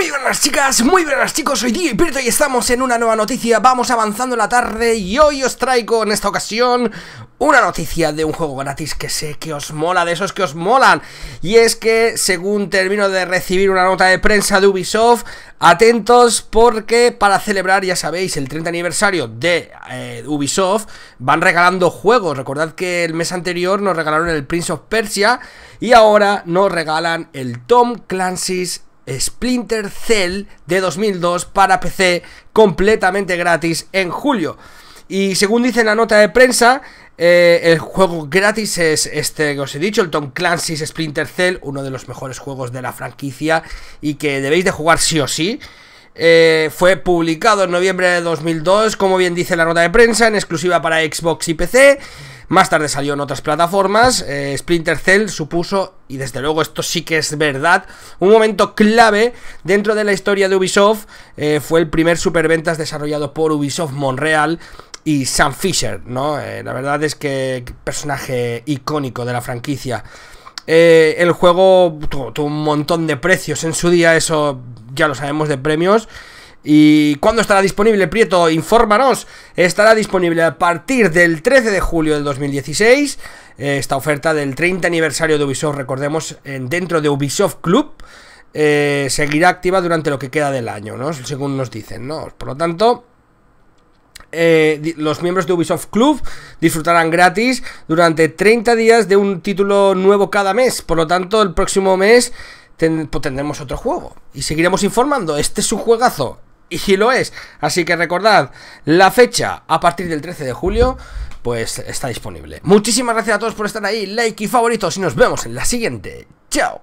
Muy buenas chicas, muy buenas chicos, soy y Pirito y estamos en una nueva noticia, vamos avanzando la tarde y hoy os traigo en esta ocasión una noticia de un juego gratis que sé que os mola, de esos que os molan. Y es que, según termino de recibir una nota de prensa de Ubisoft, atentos porque para celebrar, ya sabéis, el 30 aniversario de eh, Ubisoft, van regalando juegos. Recordad que el mes anterior nos regalaron el Prince of Persia y ahora nos regalan el Tom Clancy's Splinter Cell de 2002 para PC completamente gratis en julio. Y según dice la nota de prensa, eh, el juego gratis es este que os he dicho, el Tom Clancy's Splinter Cell, uno de los mejores juegos de la franquicia y que debéis de jugar sí o sí. Eh, fue publicado en noviembre de 2002, como bien dice la nota de prensa, en exclusiva para Xbox y PC. Más tarde salió en otras plataformas. Eh, Splinter Cell supuso, y desde luego esto sí que es verdad, un momento clave dentro de la historia de Ubisoft. Eh, fue el primer superventas desarrollado por Ubisoft Monreal y Sam Fisher, ¿no? Eh, la verdad es que personaje icónico de la franquicia. el juego tuvo, un montón de precios en su día, eso ya lo sabemos de premios. ¿Y cuándo estará disponible, Prieto? Infórmanos. Estará disponible a partir del 13 de julio del 2016. Eh, esta oferta del 30 aniversario de Ubisoft, recordemos, dentro de Ubisoft Club. Eh, seguirá activa durante lo que queda del año, ¿no? Según nos dicen, ¿no? Por lo tanto, eh, los miembros de Ubisoft Club disfrutarán gratis durante 30 días de un título nuevo cada mes. Por lo tanto, el próximo mes pues, tendremos otro juego. Y seguiremos informando. Este es un juegazo y lo es. Así que recordad, la fecha a partir del 13 de julio, pues está disponible. Muchísimas gracias a todos por estar ahí, like y favoritos y nos vemos en la siguiente. Chao.